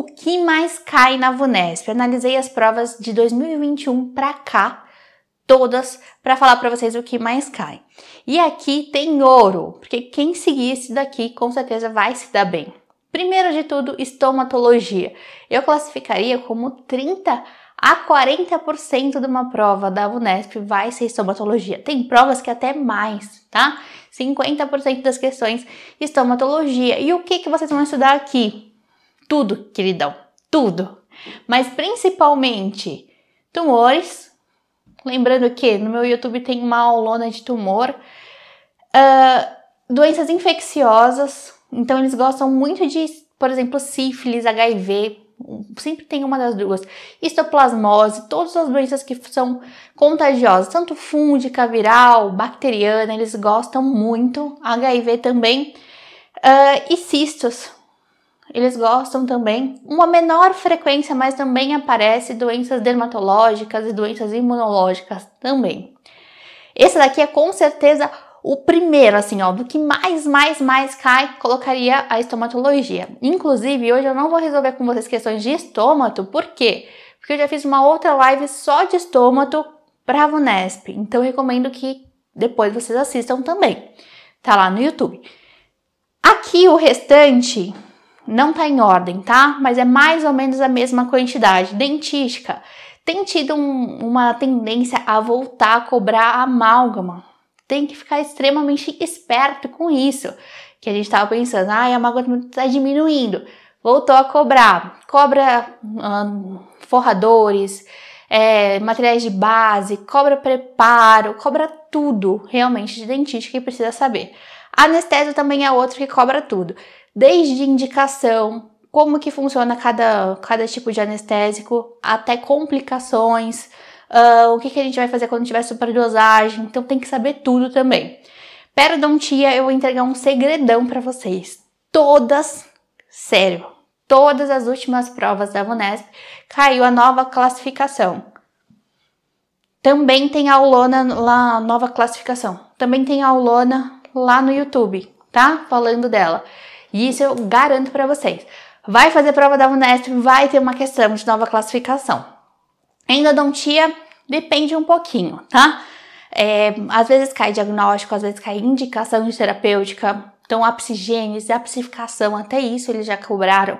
O que mais cai na VUNESP? Eu analisei as provas de 2021 para cá, todas, para falar para vocês o que mais cai. E aqui tem ouro, porque quem seguir esse daqui com certeza vai se dar bem. Primeiro de tudo, estomatologia. Eu classificaria como 30 a 40% de uma prova da Vunesp vai ser estomatologia. Tem provas que até mais, tá? 50% das questões estomatologia. E o que, que vocês vão estudar aqui? tudo, queridão, tudo. Mas principalmente tumores. Lembrando que no meu YouTube tem uma aulona de tumor. Uh, doenças infecciosas. Então eles gostam muito de, por exemplo, sífilis, HIV. Sempre tem uma das duas. Histoplasmose, todas as doenças que são contagiosas, tanto fúngica, viral, bacteriana, eles gostam muito. HIV também. Uh, e cistos, eles gostam também. Uma menor frequência, mas também aparece doenças dermatológicas e doenças imunológicas também. Esse daqui é com certeza o primeiro, assim, ó, do que mais, mais, mais cai, colocaria a estomatologia. Inclusive, hoje eu não vou resolver com vocês questões de estômago, por quê? Porque eu já fiz uma outra live só de estômago para a VUNESP, então recomendo que depois vocês assistam também. Tá lá no YouTube. Aqui o restante não tá em ordem, tá? Mas é mais ou menos a mesma quantidade. Dentística tem tido um, uma tendência a voltar a cobrar a amálgama. Tem que ficar extremamente esperto com isso. Que a gente estava pensando, ah, a amálgama está diminuindo. Voltou a cobrar. Cobra forradores, é, materiais de base, cobra preparo, cobra tudo realmente de dentista que precisa saber. Anestésio também é outro que cobra tudo desde indicação, como que funciona cada, cada tipo de anestésico, até complicações, uh, o que, que a gente vai fazer quando tiver superdosagem, então tem que saber tudo também. Periodontia, eu vou entregar um segredão para vocês. Todas, sério, todas as últimas provas da VUNESP caiu a nova classificação. Também tem aulona lá, nova classificação. Também tem aulona lá no YouTube, tá? Falando dela. E isso eu garanto para vocês. Vai fazer prova da Unesp, vai ter uma questão de nova classificação. Endodontia depende um pouquinho, tá? É, às vezes cai diagnóstico, às vezes cai indicação de terapêutica. Então, apsigênese, apsificação, até isso eles já cobraram.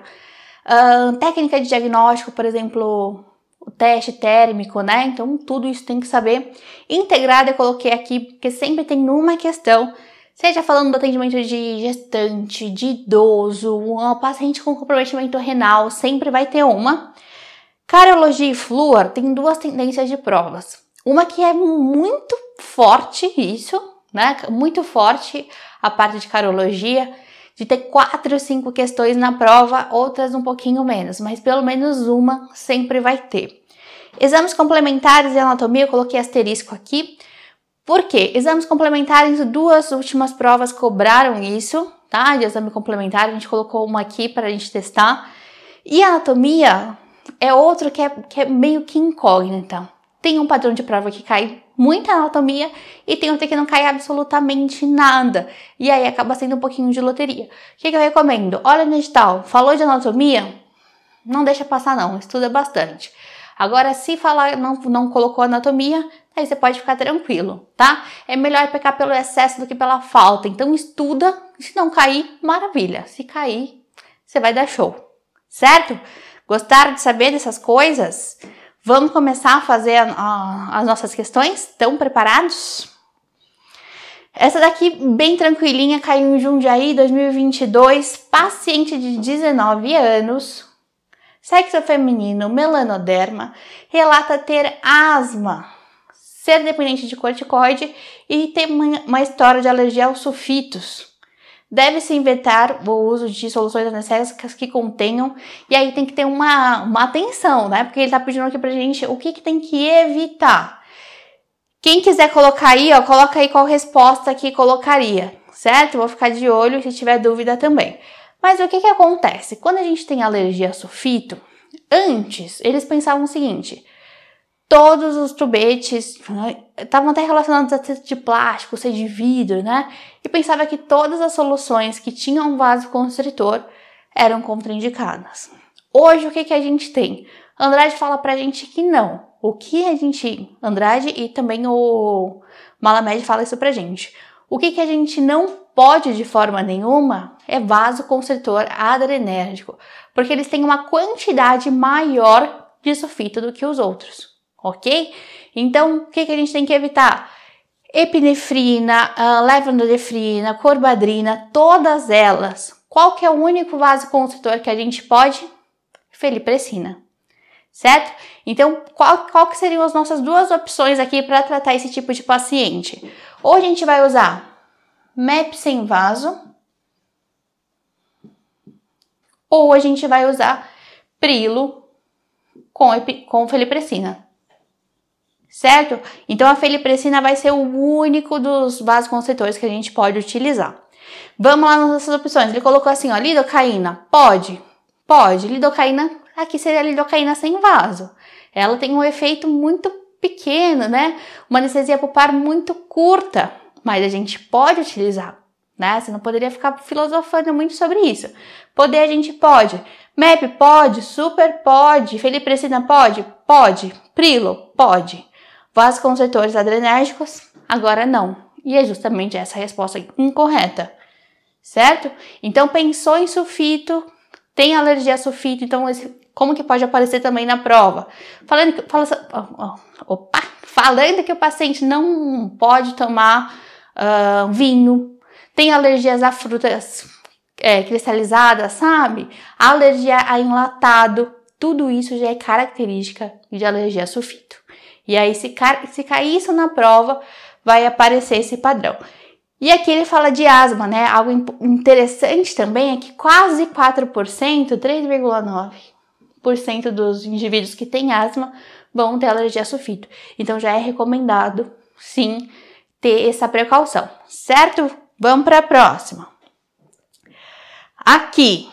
técnica de diagnóstico, por exemplo, o teste térmico, né? Então, tudo isso tem que saber. Integrada eu coloquei aqui, porque sempre tem uma questão Seja falando do atendimento de gestante, de idoso, um paciente com comprometimento renal, sempre vai ter uma. Cariologia e flúor tem duas tendências de provas. Uma que é muito forte isso, né? Muito forte a parte de cardiologia, de ter quatro ou cinco questões na prova, outras um pouquinho menos, mas pelo menos uma sempre vai ter. Exames complementares e anatomia, eu coloquei asterisco aqui, por quê? Exames complementares, duas últimas provas cobraram isso, tá? De exame complementar, a gente colocou uma aqui para a gente testar. E anatomia é outro que é, que é meio que incógnita. Tem um padrão de prova que cai muita anatomia e tem outra que não cai absolutamente nada. E aí acaba sendo um pouquinho de loteria. O que, que eu recomendo? Olha no edital, falou de anatomia? Não deixa passar não, estuda bastante. Agora, se falar não, não colocou anatomia, aí você pode ficar tranquilo, tá? É melhor pecar pelo excesso do que pela falta. Então estuda, se não cair, maravilha. Se cair, você vai dar show. Certo? Gostaram de saber dessas coisas? Vamos começar a fazer a, a, as nossas questões? Estão preparados? Essa daqui, bem tranquilinha, caiu em Jundiaí 2022. Paciente de 19 anos, sexo feminino melanoderma, relata ter asma, ser dependente de corticoide e ter uma história de alergia aos sulfitos. Deve-se inventar o uso de soluções anestésicas que contenham, e aí tem que ter uma, uma atenção, né? Porque ele está pedindo aqui pra gente o que, que tem que evitar. Quem quiser colocar aí, ó, coloca aí qual resposta que colocaria, certo? Vou ficar de olho se tiver dúvida também. Mas o que, que acontece? Quando a gente tem alergia a sulfito, antes eles pensavam o seguinte: todos os tubetes né, estavam até relacionados a ser de plástico, ser de vidro, né? E pensava que todas as soluções que tinham um vaso constritor eram contraindicadas. Hoje o que, que a gente tem? Andrade fala pra gente que não. O que a gente. Andrade e também o Malamed fala isso pra gente. O que, que a gente não pode de forma nenhuma é vasoconstritor adrenérgico, porque eles têm uma quantidade maior de sulfito do que os outros, ok? Então, o que, que a gente tem que evitar? Epinefrina, uh, corbadrina, todas elas. Qual que é o único vasoconstritor que a gente pode? Felipressina, certo? Então, qual, qual que seriam as nossas duas opções aqui para tratar esse tipo de paciente? Ou a gente vai usar map sem vaso. Ou a gente vai usar prilo com, com felipressina. Certo? Então a felipressina vai ser o único dos vasoconstritores que a gente pode utilizar. Vamos lá nas nossas opções. Ele colocou assim, ó, lidocaína. Pode? Pode. Lidocaína, aqui seria lidocaína sem vaso. Ela tem um efeito muito pequeno, né? Uma anestesia pulpar muito curta, mas a gente pode utilizar, né? Você não poderia ficar filosofando muito sobre isso. Poder a gente pode. MEP pode, super pode, felipressina pode, pode, prilo pode. Vasoconstritores adrenérgicos, agora não. E é justamente essa resposta incorreta, certo? Então pensou em sulfito, tem alergia a sulfito, então esse como que pode aparecer também na prova. Falando que, fala, opa, falando que o paciente não pode tomar uh, vinho, tem alergias a frutas é, cristalizadas, sabe? Alergia a enlatado, tudo isso já é característica de alergia a sulfito. E aí, se, se cair isso na prova, vai aparecer esse padrão. E aqui ele fala de asma, né? Algo interessante também é que quase 4%, 3,9%, 5% dos indivíduos que têm asma vão ter alergia a sulfito. Então já é recomendado, sim, ter essa precaução, certo? Vamos para a próxima. Aqui,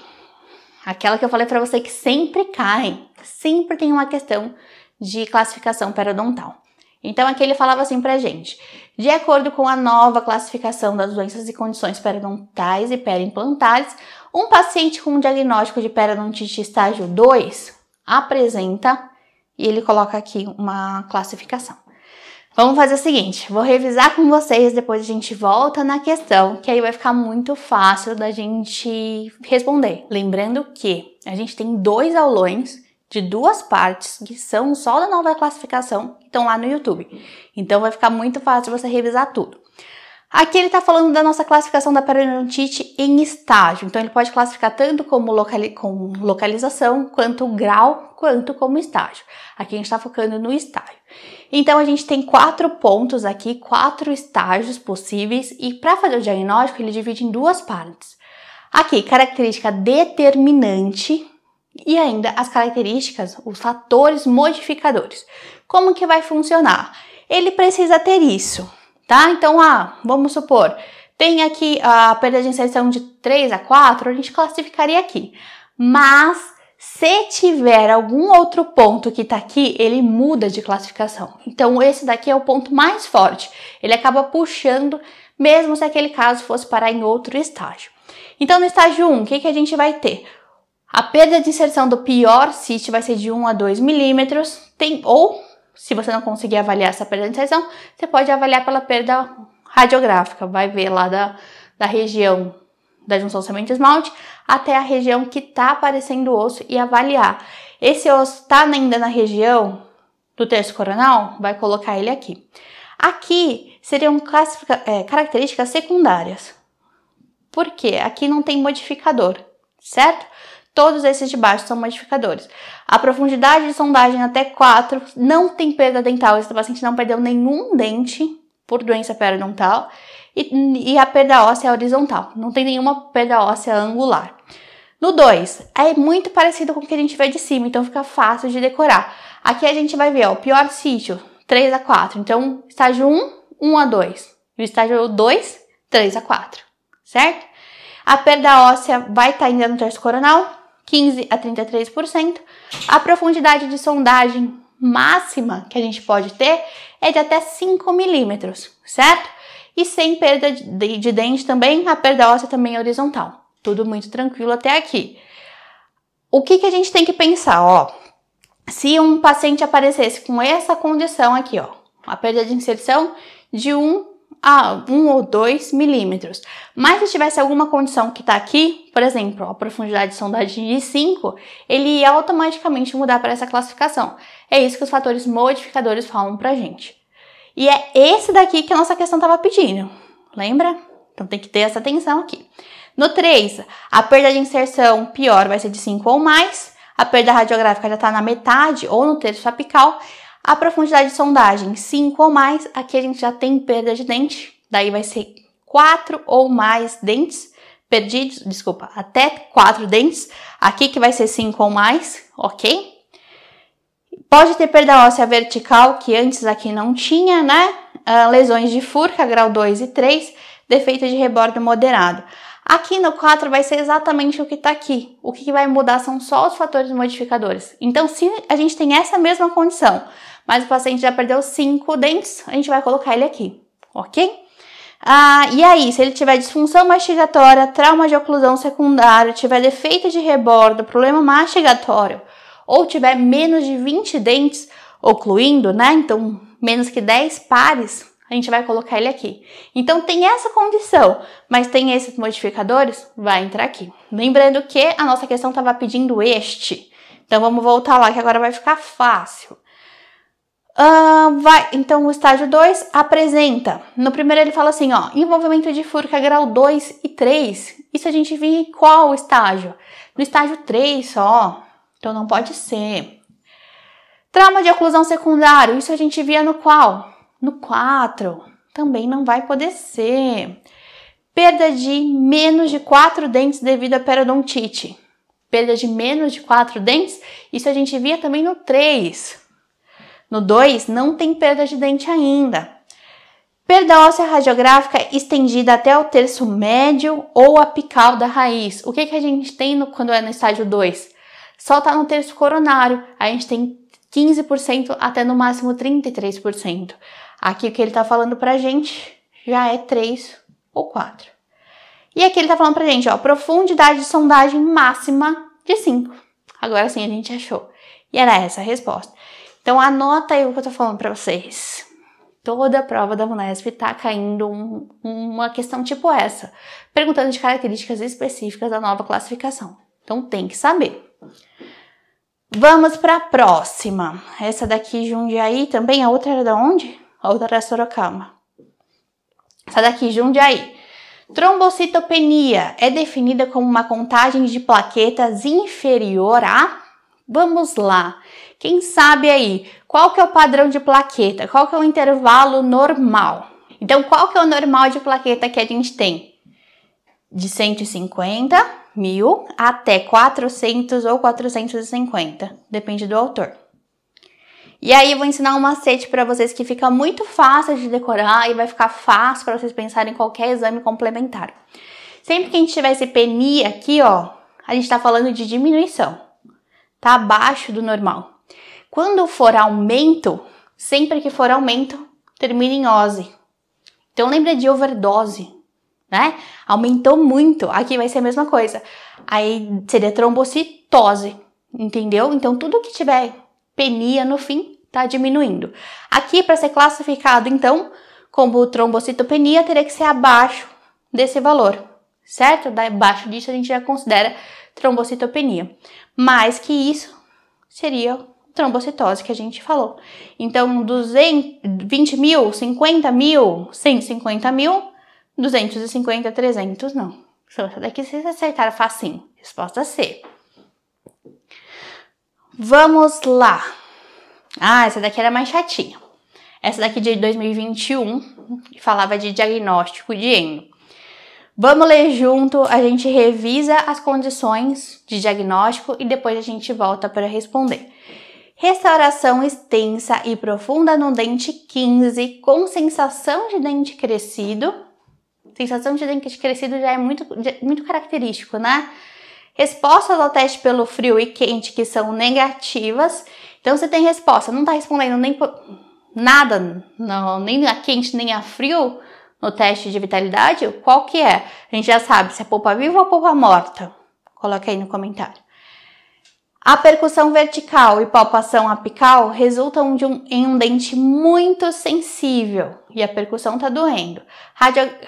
aquela que eu falei para você que sempre cai, sempre tem uma questão de classificação periodontal. Então aqui ele falava assim para gente: de acordo com a nova classificação das doenças e condições periodontais e perimplantares, um paciente com um diagnóstico de periodontite estágio 2 apresenta, e ele coloca aqui uma classificação. Vamos fazer o seguinte, vou revisar com vocês, depois a gente volta na questão, que aí vai ficar muito fácil da gente responder. Lembrando que a gente tem dois aulões de duas partes que são só da nova classificação, que estão lá no YouTube. Então vai ficar muito fácil você revisar tudo. Aqui ele está falando da nossa classificação da periodontite em estágio. Então ele pode classificar tanto como, locali como localização, quanto grau, quanto como estágio. Aqui a gente está focando no estágio. Então a gente tem quatro pontos aqui, quatro estágios possíveis e para fazer o diagnóstico ele divide em duas partes. Aqui característica determinante e ainda as características, os fatores modificadores. Como que vai funcionar? Ele precisa ter isso tá? Então, ah, vamos supor, tem aqui ah, a perda de inserção de 3 a 4, a gente classificaria aqui. Mas se tiver algum outro ponto que está aqui, ele muda de classificação. Então, esse daqui é o ponto mais forte. Ele acaba puxando, mesmo se aquele caso fosse parar em outro estágio. Então, no estágio 1, o que, que a gente vai ter? A perda de inserção do pior CIT vai ser de 1 a 2 milímetros, tem, ou se você não conseguir avaliar essa perda de inserção, você pode avaliar pela perda radiográfica, vai ver lá da, da região da junção semente-esmalte até a região que está aparecendo o osso e avaliar. Esse osso está ainda na região do terço coronal? Vai colocar ele aqui. Aqui seriam é, características secundárias. Por quê? Aqui não tem modificador, certo? Todos esses de baixo são modificadores. A profundidade de sondagem até 4, não tem perda dental, esse paciente não perdeu nenhum dente por doença periodontal e, e a perda óssea é horizontal, não tem nenhuma perda óssea angular. No 2, é muito parecido com o que a gente vê de cima, então fica fácil de decorar. Aqui a gente vai ver ó, o pior sítio, 3 a 4. Então, estágio 1, 1 a 2. E o estágio 2, 3 a 4, certo? A perda óssea vai estar tá ainda no terço coronal, 15 a 33%. A profundidade de sondagem máxima que a gente pode ter é de até 5 milímetros, certo? E sem perda de dente também, a perda óssea também é horizontal. Tudo muito tranquilo até aqui. O que, que a gente tem que pensar, ó? Se um paciente aparecesse com essa condição aqui, ó, a perda de inserção de 1 a 1 ou 2 milímetros. Mas se tivesse alguma condição que está aqui, por exemplo, a profundidade de sondagem de 5, ele ia automaticamente mudar para essa classificação. É isso que os fatores modificadores falam para gente. E é esse daqui que a nossa questão estava pedindo, lembra? Então tem que ter essa atenção aqui. No 3, a perda de inserção pior vai ser de 5 ou mais, a perda radiográfica já está na metade ou no terço apical, a profundidade de sondagem, 5 ou mais, aqui a gente já tem perda de dente, daí vai ser 4 ou mais dentes perdidos, desculpa, até 4 dentes, aqui que vai ser 5 ou mais, ok? Pode ter perda óssea vertical, que antes aqui não tinha, né? Ah, lesões de furca, grau 2 e 3, defeito de rebordo moderado. Aqui no 4 vai ser exatamente o que está aqui. O que vai mudar são só os fatores modificadores. Então, se a gente tem essa mesma condição, mas o paciente já perdeu cinco dentes, a gente vai colocar ele aqui, ok? Ah, e aí, se ele tiver disfunção mastigatória, trauma de oclusão secundário, tiver defeito de rebordo, problema mastigatório, ou tiver menos de 20 dentes ocluindo, né? Então, menos que 10 pares, a gente vai colocar ele aqui. Então, tem essa condição, mas tem esses modificadores, vai entrar aqui. Lembrando que a nossa questão estava pedindo este. Então, vamos voltar lá, que agora vai ficar fácil. Uh, vai, então o estágio 2 apresenta. No primeiro ele fala assim, ó, envolvimento de furca grau 2 e 3. Isso a gente viu em qual estágio? No estágio 3 só. Então não pode ser. Trauma de oclusão secundário, isso a gente via no qual? No 4. Também não vai poder ser. Perda de menos de 4 dentes devido à periodontite. Perda de menos de 4 dentes, isso a gente via também no 3. No 2, não tem perda de dente ainda. Perda óssea radiográfica estendida até o terço médio ou apical da raiz. O que, que a gente tem no, quando é no estágio 2? Só está no terço coronário. A gente tem 15% até no máximo 33%. Aqui o que ele está falando a gente já é 3 ou 4. E aqui ele está falando a gente, ó, profundidade de sondagem máxima de 5. Agora sim a gente achou. E era essa a resposta. Então anota aí o que eu tô falando para vocês. Toda prova da Unesp tá caindo um, uma questão tipo essa, perguntando de características específicas da nova classificação. Então tem que saber. Vamos para a próxima. Essa daqui Jundiaí também, a outra era da onde? A outra era Sorocaba. Essa daqui Jundiaí. Trombocitopenia é definida como uma contagem de plaquetas inferior a Vamos lá. Quem sabe aí qual que é o padrão de plaqueta? Qual que é o intervalo normal? Então, qual que é o normal de plaqueta que a gente tem? De 150 mil até 400 ou 450, depende do autor. E aí eu vou ensinar um macete para vocês que fica muito fácil de decorar e vai ficar fácil para vocês pensarem em qualquer exame complementar. Sempre que a gente tiver esse PNI aqui, ó, a gente está falando de diminuição tá abaixo do normal. Quando for aumento, sempre que for aumento, termina em ose. Então lembra de overdose, né? Aumentou muito. Aqui vai ser a mesma coisa. Aí seria trombocitose, entendeu? Então tudo que tiver penia no fim tá diminuindo. Aqui para ser classificado então como trombocitopenia teria que ser abaixo desse valor, certo? Abaixo disso a gente já considera trombocitopenia mais que isso seria trombocitose que a gente falou. Então, 20 mil, 50 mil, 150 mil, 250, 300 não. Então, essa daqui vocês acertaram facinho. Resposta C. Vamos lá. Ah, essa daqui era mais chatinha. Essa daqui de 2021 falava de diagnóstico de endo. Vamos ler junto, a gente revisa as condições de diagnóstico e depois a gente volta para responder. Restauração extensa e profunda no dente 15, com sensação de dente crescido. Sensação de dente crescido já é muito, é muito característico, né? Respostas ao teste pelo frio e quente que são negativas. Então você tem resposta, não está respondendo nem nada, não, nem a quente nem a frio no teste de vitalidade, qual que é? A gente já sabe se é polpa viva ou polpa morta. Coloca aí no comentário. A percussão vertical e palpação apical resultam um, em um dente muito sensível e a percussão está doendo.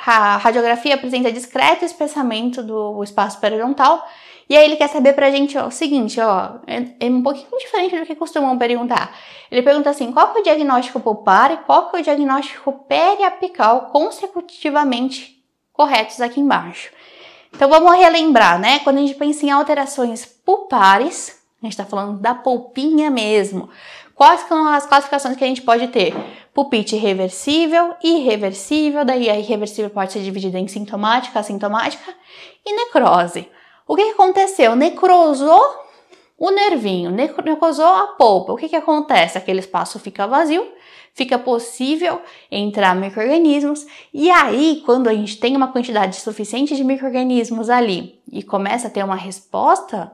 a radiografia apresenta discreto espessamento do espaço periodontal e aí ele quer saber pra gente, ó, o seguinte, ó, é, é um pouquinho diferente do que costumam perguntar. Ele pergunta assim, qual que é o diagnóstico pulpar e qual que é o diagnóstico periapical consecutivamente corretos aqui embaixo. Então vamos relembrar, né? Quando a gente pensa em alterações pulpares, a gente está falando da polpinha mesmo. Quais são as classificações que a gente pode ter? Pulpite reversível, irreversível, daí a irreversível pode ser dividida em sintomática, assintomática e necrose. O que, que aconteceu? Necrosou o nervinho, necrosou a polpa. O que, que acontece? Aquele espaço fica vazio, fica possível entrar micro-organismos. E aí, quando a gente tem uma quantidade suficiente de micro-organismos ali e começa a ter uma resposta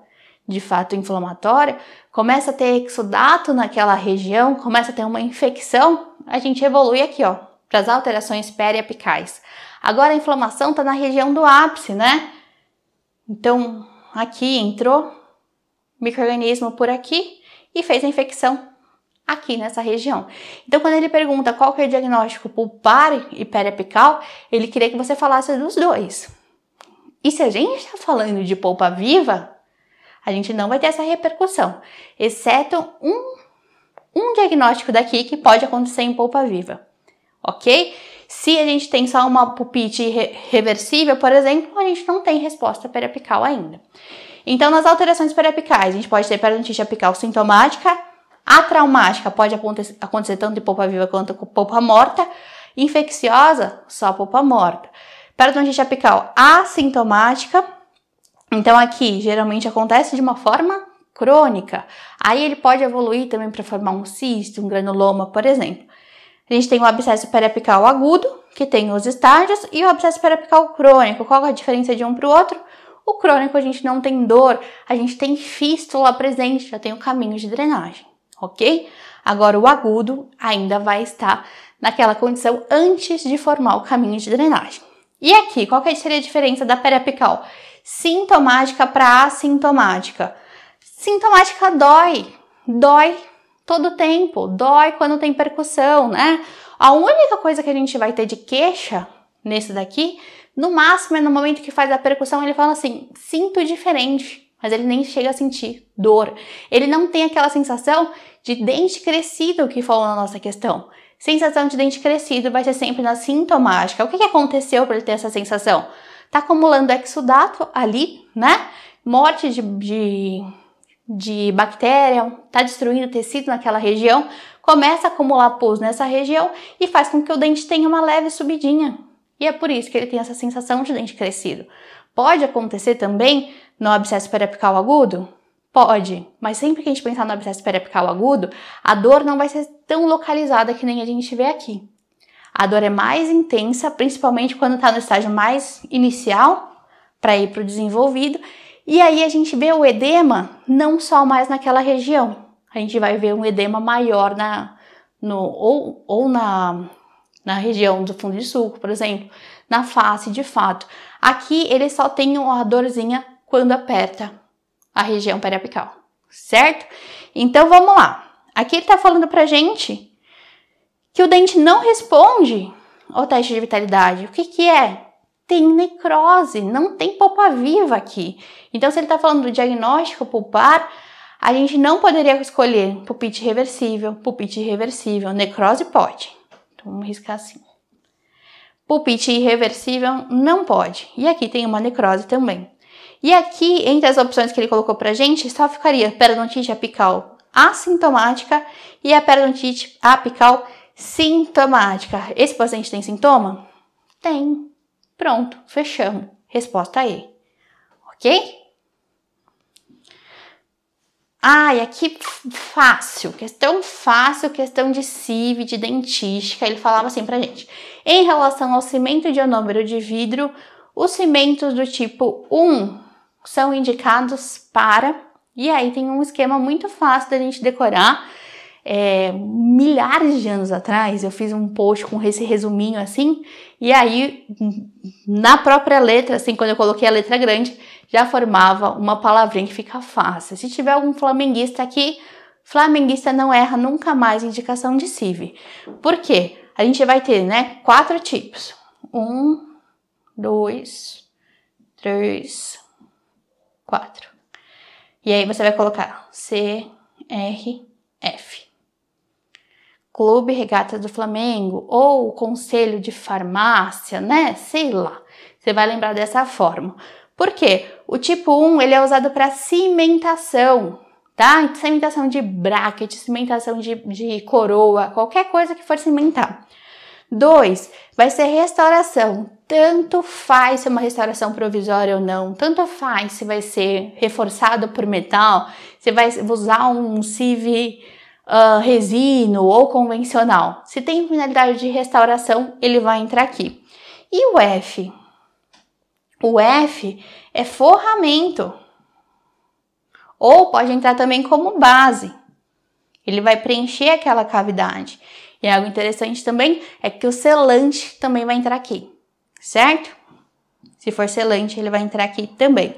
de fato inflamatória, começa a ter exudato naquela região, começa a ter uma infecção, a gente evolui aqui, ó, para as alterações periapicais. Agora a inflamação está na região do ápice, né? Então, aqui entrou microorganismo por aqui e fez a infecção aqui nessa região. Então, quando ele pergunta qual que é o diagnóstico pulpar e periapical, ele queria que você falasse dos dois. E se a gente está falando de polpa viva, a gente não vai ter essa repercussão, exceto um, um diagnóstico daqui que pode acontecer em polpa viva, ok? Se a gente tem só uma pulpite reversível, por exemplo, a gente não tem resposta periapical ainda. Então, nas alterações periapicais, a gente pode ter periodontite apical sintomática, a traumática pode acontecer tanto em polpa viva quanto com polpa morta, infecciosa, só polpa morta. Periodontite apical assintomática, então aqui geralmente acontece de uma forma crônica. Aí ele pode evoluir também para formar um cisto, um granuloma, por exemplo. A gente tem o abscesso periapical agudo, que tem os estágios, e o abscesso periapical crônico. Qual é a diferença de um para o outro? O crônico a gente não tem dor, a gente tem fístula presente, já tem o caminho de drenagem, ok? Agora o agudo ainda vai estar naquela condição antes de formar o caminho de drenagem. E aqui, qual que seria a diferença da periapical? Sintomática para assintomática. Sintomática dói, dói todo tempo, dói quando tem percussão, né? A única coisa que a gente vai ter de queixa nesse daqui, no máximo é no momento que faz a percussão, ele fala assim: sinto diferente, mas ele nem chega a sentir dor. Ele não tem aquela sensação de dente crescido que falou na nossa questão. Sensação de dente crescido vai ser sempre na sintomática. O que, que aconteceu para ele ter essa sensação? Tá acumulando exudato ali, né? Morte de, de de bactéria, está destruindo tecido naquela região, começa a acumular pus nessa região e faz com que o dente tenha uma leve subidinha. E é por isso que ele tem essa sensação de dente crescido. Pode acontecer também no abscesso periapical agudo? Pode, mas sempre que a gente pensar no abscesso periapical agudo, a dor não vai ser tão localizada que nem a gente vê aqui. A dor é mais intensa, principalmente quando está no estágio mais inicial, para ir para o desenvolvido, e aí a gente vê o edema não só mais naquela região, a gente vai ver um edema maior na, no, ou, ou na, na região do fundo de suco, por exemplo, na face de fato. Aqui ele só tem uma dorzinha quando aperta a região periapical, certo? Então vamos lá. Aqui ele tá falando pra gente que o dente não responde ao teste de vitalidade. O que que é? tem necrose, não tem polpa viva aqui. Então, se ele está falando do diagnóstico pulpar, a gente não poderia escolher pulpite reversível, pulpite irreversível, necrose pode. Então, vamos riscar assim. Pulpite irreversível não pode. E aqui tem uma necrose também. E aqui, entre as opções que ele colocou pra gente, só ficaria periodontite apical assintomática e a periodontite apical sintomática. Esse paciente tem sintoma? Tem. Pronto, fechamos. Resposta E. Ok? Ai, e aqui fácil, questão fácil, questão de CIV, de dentística. Ele falava assim pra gente: em relação ao cimento de anômero de vidro, os cimentos do tipo 1 são indicados para. E aí tem um esquema muito fácil da gente decorar. É, milhares de anos atrás, eu fiz um post com esse resuminho assim, e aí, na própria letra, assim, quando eu coloquei a letra grande, já formava uma palavrinha que fica fácil. Se tiver algum flamenguista aqui, flamenguista não erra nunca mais indicação de CIV. Por quê? A gente vai ter, né, quatro tipos. Um, dois, três, quatro. E aí você vai colocar C, R, F. Clube Regatas do Flamengo ou o Conselho de Farmácia, né? Sei lá. Você vai lembrar dessa forma. Por quê? O tipo 1 ele é usado para cimentação, tá? Cimentação de bracket, cimentação de, de coroa, qualquer coisa que for cimentar. 2. Vai ser restauração. Tanto faz se é uma restauração provisória ou não, tanto faz se vai ser reforçado por metal, se vai usar um CIV uh, ah, resino ou convencional. Se tem finalidade de restauração, ele vai entrar aqui. E o F? O F é forramento. Ou pode entrar também como base. Ele vai preencher aquela cavidade. E algo interessante também é que o selante também vai entrar aqui, certo? Se for selante, ele vai entrar aqui também.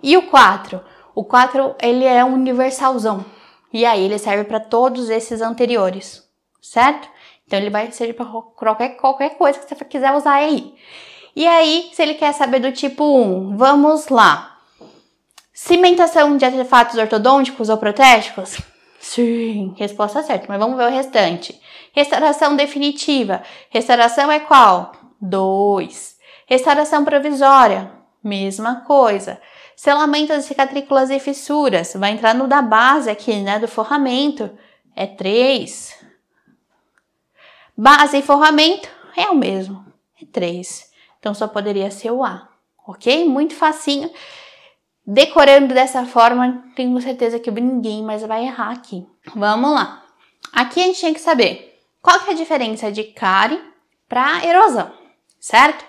E o 4? O 4 ele é universalzão. E aí ele serve para todos esses anteriores, certo? Então ele vai servir para qualquer, qualquer coisa que você quiser usar aí. E aí, se ele quer saber do tipo 1, vamos lá. Cimentação de artefatos ortodônticos ou protéticos? Sim, resposta certa, mas vamos ver o restante. Restauração definitiva. Restauração é qual? 2. Restauração provisória, mesma coisa. Selamentas, cicatrículas e fissuras. Vai entrar no da base aqui, né? Do forramento. É 3. Base e forramento é o mesmo. É 3. Então só poderia ser o A. Ok? Muito facinho. Decorando dessa forma, tenho certeza que ninguém mais vai errar aqui. Vamos lá. Aqui a gente tem que saber qual que é a diferença de cárie para erosão, certo?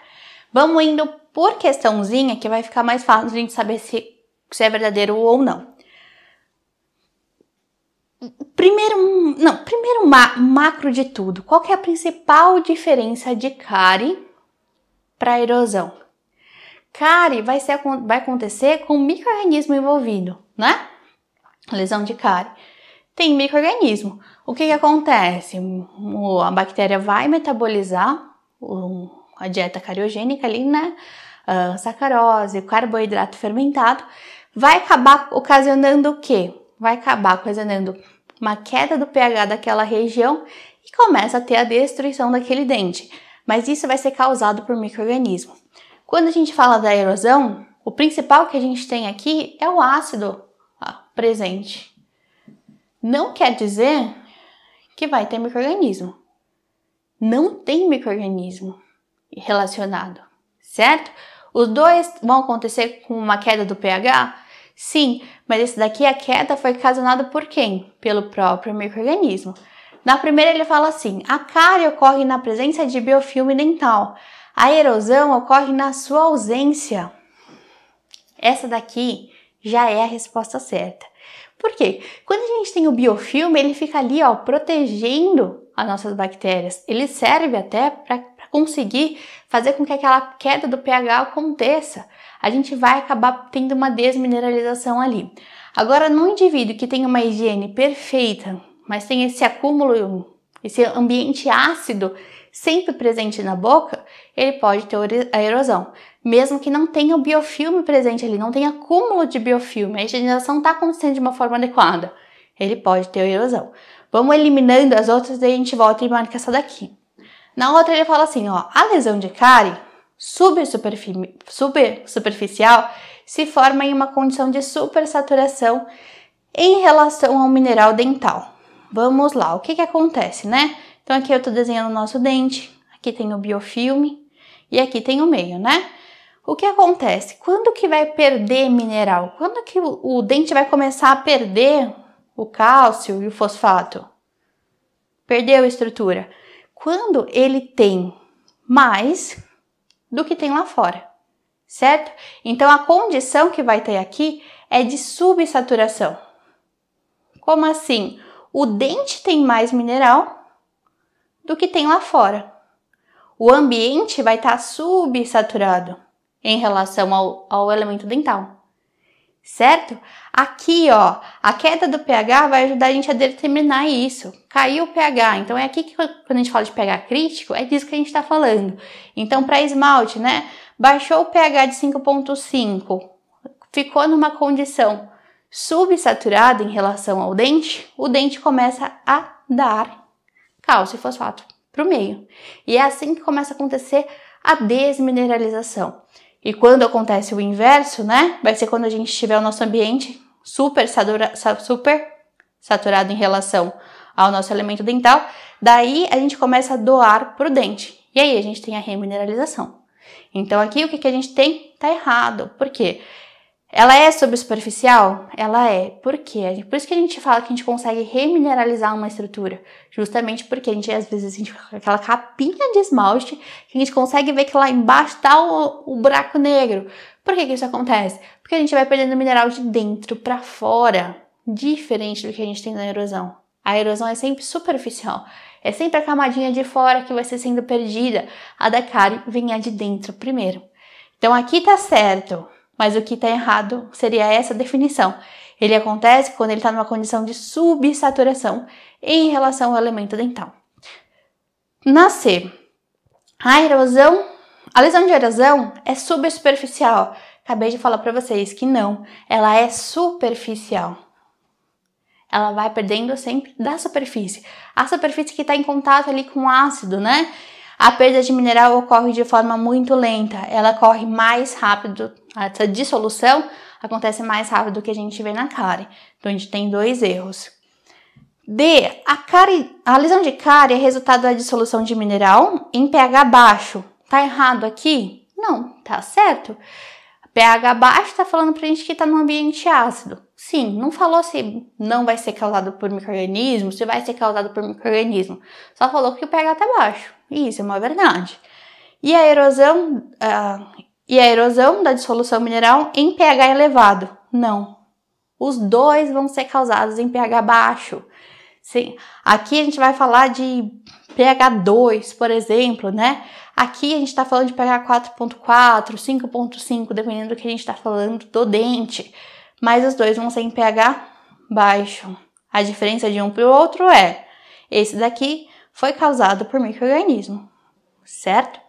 Vamos indo por questãozinha que vai ficar mais fácil a gente saber se, se é verdadeiro ou não. Primeiro, não, primeiro ma macro de tudo, qual é a principal diferença de cárie para erosão? Cárie vai, ser, vai acontecer com microorganismo envolvido, né? Lesão de cárie. Tem microorganismo. O que, que acontece? A bactéria vai metabolizar a dieta cariogênica ali, né? uh, sacarose, carboidrato fermentado, vai acabar ocasionando o quê? Vai acabar ocasionando uma queda do pH daquela região e começa a ter a destruição daquele dente. Mas isso vai ser causado por microorganismo. Quando a gente fala da erosão, o principal que a gente tem aqui é o ácido ó, presente. Não quer dizer que vai ter microorganismo. Não tem microorganismo relacionado, certo? Os dois vão acontecer com uma queda do pH? Sim, mas esse daqui a queda foi causada por quem? Pelo próprio microorganismo. Na primeira ele fala assim: a cárie ocorre na presença de biofilme dental. A erosão ocorre na sua ausência. Essa daqui já é a resposta certa. Por quê? Quando a gente tem o biofilme, ele fica ali, ó, protegendo as nossas bactérias. Ele serve até para conseguir fazer com que aquela queda do pH aconteça, a gente vai acabar tendo uma desmineralização ali. Agora, no indivíduo que tem uma higiene perfeita, mas tem esse acúmulo, esse ambiente ácido sempre presente na boca, ele pode ter a erosão. Mesmo que não tenha o biofilme presente ali, não tenha acúmulo de biofilme, a higienização está acontecendo de uma forma adequada, ele pode ter a erosão. Vamos eliminando as outras e a gente volta e marca essa daqui. Na outra ele fala assim, ó, a lesão de cárie sub-superficial se forma em uma condição de supersaturação em relação ao mineral dental. Vamos lá, o que que acontece, né? Então aqui eu tô desenhando o nosso dente, aqui tem o biofilme e aqui tem o meio, né? O que acontece? Quando que vai perder mineral? Quando que o, o dente vai começar a perder o cálcio e o fosfato? Perdeu estrutura quando ele tem mais do que tem lá fora, certo? Então a condição que vai ter aqui é de subsaturação. Como assim? O dente tem mais mineral do que tem lá fora. O ambiente vai estar tá subsaturado em relação ao, ao elemento dental certo? Aqui, ó, a queda do pH vai ajudar a gente a determinar isso. Caiu o pH, então é aqui que quando a gente fala de pH crítico, é disso que a gente está falando. Então, para esmalte, né, baixou o pH de 5.5, ficou numa condição subsaturada em relação ao dente, o dente começa a dar cálcio e fosfato para o meio. E é assim que começa a acontecer a desmineralização. E quando acontece o inverso, né? Vai ser quando a gente tiver o nosso ambiente super, satura, super saturado em relação ao nosso elemento dental. Daí a gente começa a doar pro dente. E aí a gente tem a remineralização. Então aqui o que, que a gente tem? Tá errado. Por quê? Ela é sobre superficial? Ela é. Por quê? Por isso que a gente fala que a gente consegue remineralizar uma estrutura. Justamente porque a gente, às vezes, a gente, aquela capinha de esmalte que a gente consegue ver que lá embaixo tá o, o buraco negro. Por que, que isso acontece? Porque a gente vai perdendo mineral de dentro para fora, diferente do que a gente tem na erosão. A erosão é sempre superficial. É sempre a camadinha de fora que vai ser sendo perdida. A da cárie vem a de dentro primeiro. Então aqui tá certo. Mas o que está errado seria essa definição. Ele acontece quando ele está numa condição de subsaturação em relação ao elemento dental. Nascer a erosão, a lesão de erosão é superficial. Acabei de falar para vocês que não, ela é superficial. Ela vai perdendo sempre da superfície. A superfície que está em contato ali com o ácido, né? A perda de mineral ocorre de forma muito lenta, ela corre mais rápido, essa dissolução acontece mais rápido do que a gente vê na cárie. Então a gente tem dois erros. D. A, cárie, a lesão de cárie é resultado da dissolução de mineral em pH baixo. Tá errado aqui? Não, tá certo. pH baixo tá falando pra gente que tá num ambiente ácido. Sim, não falou se não vai ser causado por microorganismo, se vai ser causado por microorganismo. Só falou que o pH tá baixo isso é uma verdade. E a erosão, uh, e a erosão da dissolução mineral em pH elevado? Não. Os dois vão ser causados em pH baixo. Sim. Aqui a gente vai falar de pH 2, por exemplo, né? Aqui a gente está falando de pH 4.4, 5.5, dependendo do que a gente está falando do dente. Mas os dois vão ser em pH baixo. A diferença de um para o outro é: esse daqui foi causado por microorganismo, certo?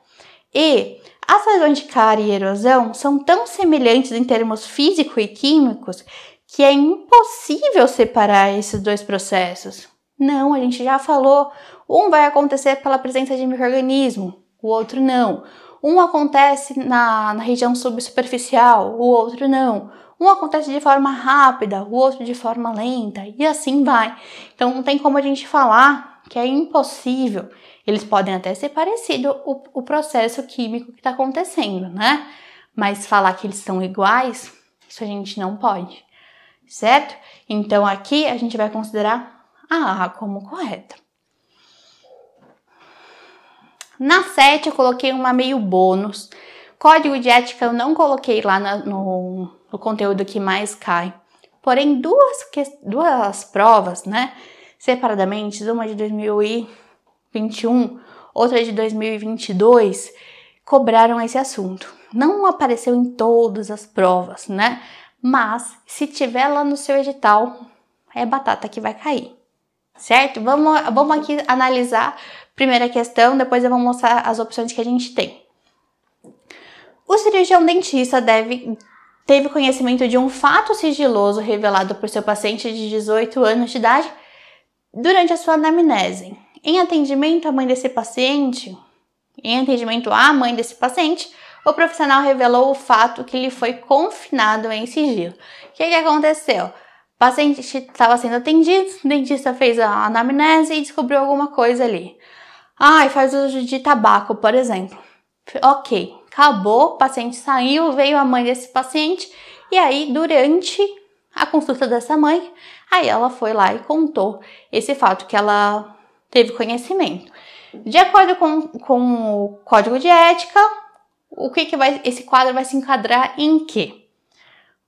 E as lesões de cárie e erosão são tão semelhantes em termos físico e químicos que é impossível separar esses dois processos. Não, a gente já falou, um vai acontecer pela presença de microorganismo, o outro não. Um acontece na, na região subsuperficial, o outro não. Um acontece de forma rápida, o outro de forma lenta, e assim vai. Então não tem como a gente falar que é impossível. Eles podem até ser parecidos o, o processo químico que está acontecendo, né? Mas falar que eles são iguais, isso a gente não pode, certo? Então aqui a gente vai considerar a A como correta. Na 7 eu coloquei uma meio bônus. Código de ética eu não coloquei lá na, no, no conteúdo que mais cai. Porém, duas, duas provas, né? separadamente, uma de 2021, outra de 2022, cobraram esse assunto. Não apareceu em todas as provas, né? Mas se tiver lá no seu edital, é batata que vai cair. Certo? Vamos, vamos aqui analisar primeira questão, depois eu vou mostrar as opções que a gente tem. O cirurgião dentista deve teve conhecimento de um fato sigiloso revelado por seu paciente de 18 anos de idade Durante a sua anamnese, em atendimento à mãe desse paciente, em atendimento à mãe desse paciente, o profissional revelou o fato que ele foi confinado em sigilo. O que, que aconteceu? O paciente estava sendo atendido, o dentista fez a anamnese e descobriu alguma coisa ali. Ah, ah, faz uso de tabaco, por exemplo. Ok, acabou, o paciente saiu, veio a mãe desse paciente e aí durante a consulta dessa mãe. Aí ela foi lá e contou esse fato que ela teve conhecimento. De acordo com, com o código de ética, o que, que vai, esse quadro vai se enquadrar em quê?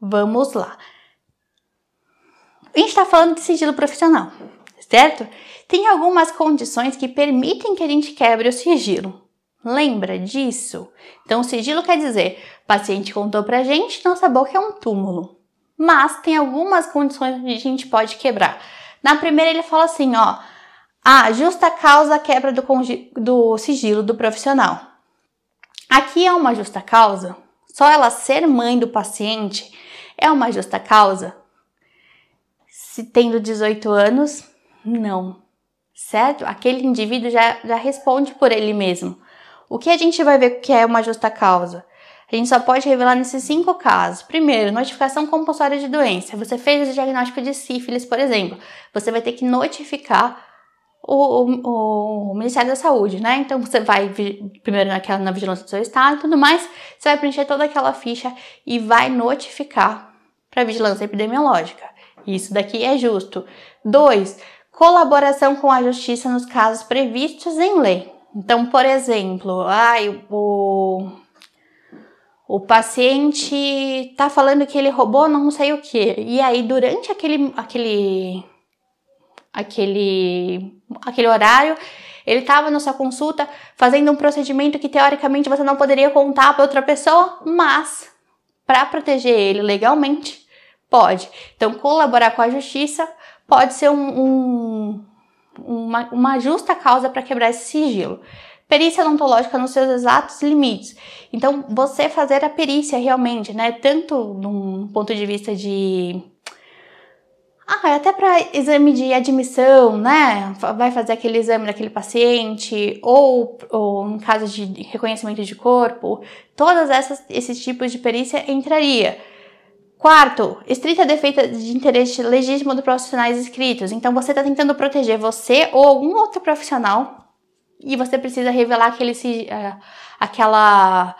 Vamos lá. A gente está falando de sigilo profissional, certo? Tem algumas condições que permitem que a gente quebre o sigilo. Lembra disso? Então, sigilo quer dizer, paciente contou pra gente, nossa boca é um túmulo mas tem algumas condições que a gente pode quebrar. Na primeira, ele fala assim: ó, a justa causa é quebra do, do sigilo do profissional. Aqui é uma justa causa? Só ela ser mãe do paciente é uma justa causa? Se tendo 18 anos, não. Certo? Aquele indivíduo já, já responde por ele mesmo. O que a gente vai ver que é uma justa causa? A gente só pode revelar nesses cinco casos. Primeiro, notificação compulsória de doença. Você fez o diagnóstico de sífilis, por exemplo, você vai ter que notificar o, o, o, Ministério da Saúde, né? Então você vai primeiro naquela, na vigilância do seu estado e tudo mais, você vai preencher toda aquela ficha e vai notificar para a vigilância epidemiológica. Isso daqui é justo. Dois, colaboração com a justiça nos casos previstos em lei. Então, por exemplo, ai, o o paciente tá falando que ele roubou não sei o que. E aí, durante aquele, aquele, aquele, aquele horário, ele estava na sua consulta fazendo um procedimento que teoricamente você não poderia contar para outra pessoa, mas para proteger ele legalmente, pode. Então, colaborar com a justiça pode ser um, um, uma, uma justa causa para quebrar esse sigilo perícia odontológica nos seus exatos limites. Então, você fazer a perícia realmente, né? Tanto num ponto de vista de ah, até para exame de admissão, né? Vai fazer aquele exame daquele paciente, ou, ou em caso de reconhecimento de corpo, todas essas esses tipos de perícia entraria. Quarto, estrita defeita de interesse legítimo dos profissionais inscritos. Então você está tentando proteger você ou algum outro profissional e você precisa revelar aquele é, aquela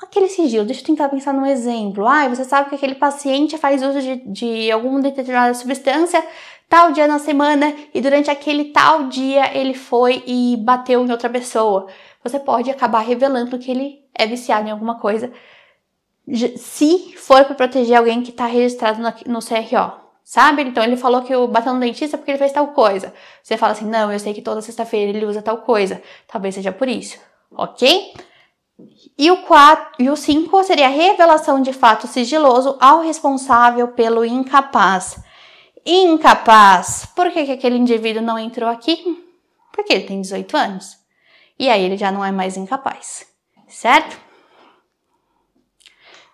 aquele sigilo. Deixa eu tentar pensar num exemplo. Ah, você sabe que aquele paciente faz uso de, de alguma determinada substância tal dia na semana e durante aquele tal dia ele foi e bateu em outra pessoa. Você pode acabar revelando que ele é viciado em alguma coisa se for para proteger alguém que está registrado no, no CRO sabe? Então ele falou que o bateu no dentista é porque ele fez tal coisa. Você fala assim, não, eu sei que toda sexta-feira ele usa tal coisa. Talvez seja por isso, ok? E o quatro e o 5 seria a revelação de fato sigiloso ao responsável pelo incapaz. Incapaz. Por que, que aquele indivíduo não entrou aqui? Porque ele tem 18 anos. E aí ele já não é mais incapaz, certo?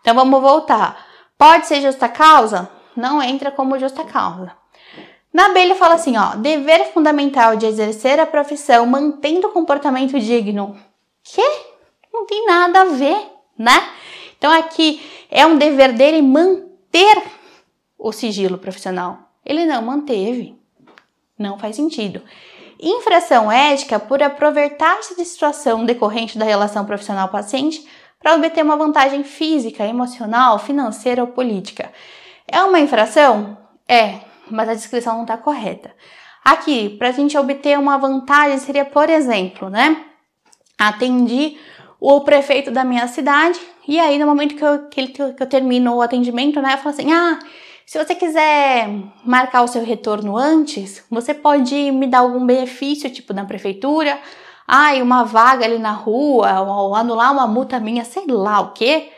Então vamos voltar. Pode ser justa causa? não entra como justa causa. Na B ele fala assim, ó, dever fundamental de exercer a profissão mantendo comportamento digno. Que? Não tem nada a ver, né? Então aqui é um dever dele manter o sigilo profissional. Ele não manteve. Não faz sentido. Infração ética por aproveitar-se de situação decorrente da relação profissional paciente para obter uma vantagem física, emocional, financeira ou política. É uma infração? É, mas a descrição não está correta. Aqui, para a gente obter uma vantagem, seria, por exemplo, né? Atendi o prefeito da minha cidade, e aí no momento que eu, que, ele, que eu termino o atendimento, né, eu falo assim: ah, se você quiser marcar o seu retorno antes, você pode me dar algum benefício, tipo na prefeitura, ai, ah, uma vaga ali na rua, ou anular uma multa minha, sei lá o quê.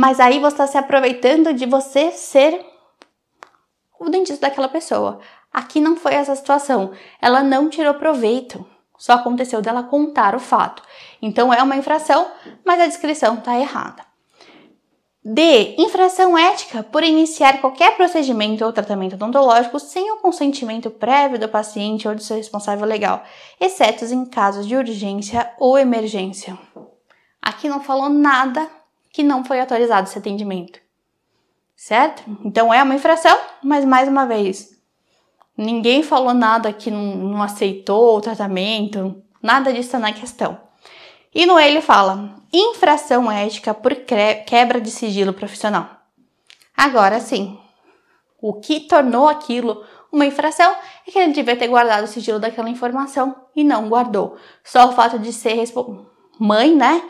Mas aí você está se aproveitando de você ser o dentista daquela pessoa. Aqui não foi essa situação. Ela não tirou proveito. Só aconteceu dela contar o fato. Então é uma infração, mas a descrição está errada. D. Infração ética por iniciar qualquer procedimento ou tratamento odontológico sem o consentimento prévio do paciente ou do seu responsável legal, exceto em casos de urgência ou emergência. Aqui não falou nada que não foi atualizado esse atendimento. Certo? Então é uma infração, mas mais uma vez, ninguém falou nada que não, não aceitou o tratamento, nada disso tá na questão. E no ele fala: infração ética por quebra de sigilo profissional. Agora sim, o que tornou aquilo uma infração é que ele devia ter guardado o sigilo daquela informação e não guardou. Só o fato de ser mãe, né?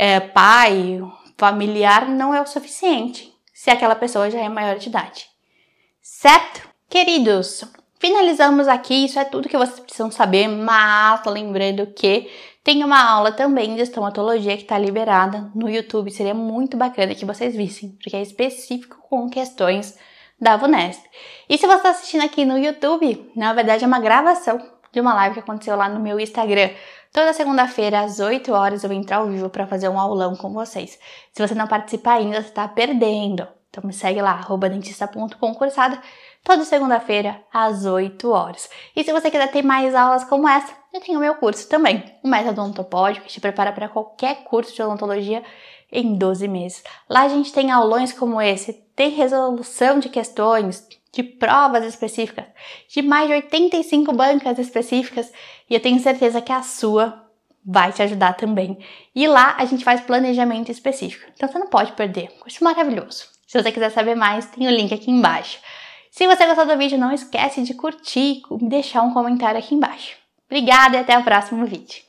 É, pai, familiar não é o suficiente se aquela pessoa já é maior de idade. Certo? Queridos, finalizamos aqui. Isso é tudo que vocês precisam saber, mas lembrando que tem uma aula também de estomatologia que está liberada no YouTube. Seria muito bacana que vocês vissem, porque é específico com questões da VUNESP. E se você está assistindo aqui no YouTube, na verdade é uma gravação de uma live que aconteceu lá no meu Instagram Toda segunda-feira, às 8 horas, eu vou entrar ao vivo para fazer um aulão com vocês. Se você não participar ainda, você está perdendo. Então me segue lá, dentista.concursada, toda segunda-feira, às 8 horas. E se você quiser ter mais aulas como essa, eu tenho o meu curso também, o Método Odontopódio, que te prepara para qualquer curso de odontologia em 12 meses. Lá a gente tem aulões como esse, tem resolução de questões, de provas específicas, de mais de 85 bancas específicas e eu tenho certeza que a sua vai te ajudar também. E lá a gente faz planejamento específico. Então você não pode perder. Curso maravilhoso. Se você quiser saber mais, tem o link aqui embaixo. Se você gostou do vídeo, não esquece de curtir e deixar um comentário aqui embaixo. Obrigada e até o próximo vídeo.